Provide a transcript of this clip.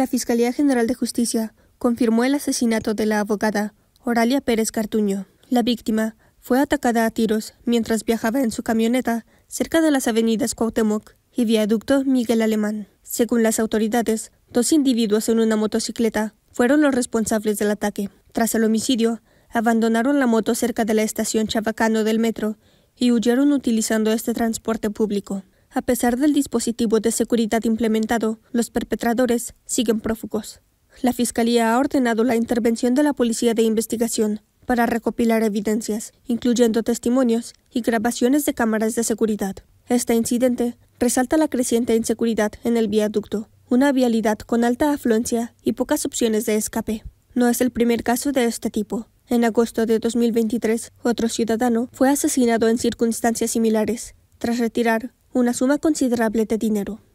La Fiscalía General de Justicia confirmó el asesinato de la abogada Oralia Pérez Cartuño. La víctima fue atacada a tiros mientras viajaba en su camioneta cerca de las avenidas Cuauhtémoc y Viaducto Miguel Alemán. Según las autoridades, dos individuos en una motocicleta fueron los responsables del ataque. Tras el homicidio, abandonaron la moto cerca de la estación Chabacano del metro y huyeron utilizando este transporte público. A pesar del dispositivo de seguridad implementado, los perpetradores siguen prófugos. La Fiscalía ha ordenado la intervención de la Policía de Investigación para recopilar evidencias, incluyendo testimonios y grabaciones de cámaras de seguridad. Este incidente resalta la creciente inseguridad en el viaducto, una vialidad con alta afluencia y pocas opciones de escape. No es el primer caso de este tipo. En agosto de 2023, otro ciudadano fue asesinado en circunstancias similares, tras retirar una suma considerable de dinero.